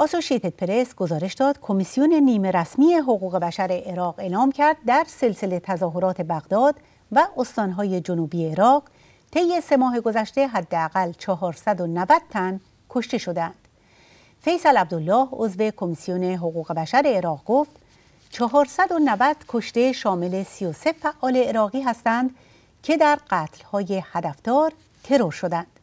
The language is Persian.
آسوشیتد پرس گزارش داد کمیسیون نیمه رسمی حقوق بشر عراق اعلام کرد در سلسله تظاهرات بغداد و استانهای جنوبی عراق طی سه ماه گذشته حداقل 490 تن کشته شدند. فیصل عبدالله عضو کمیسیون حقوق بشر عراق گفت 490 کشته شامل 33 فعال عراقی هستند که در قتل‌های هدفدار ترور شدند.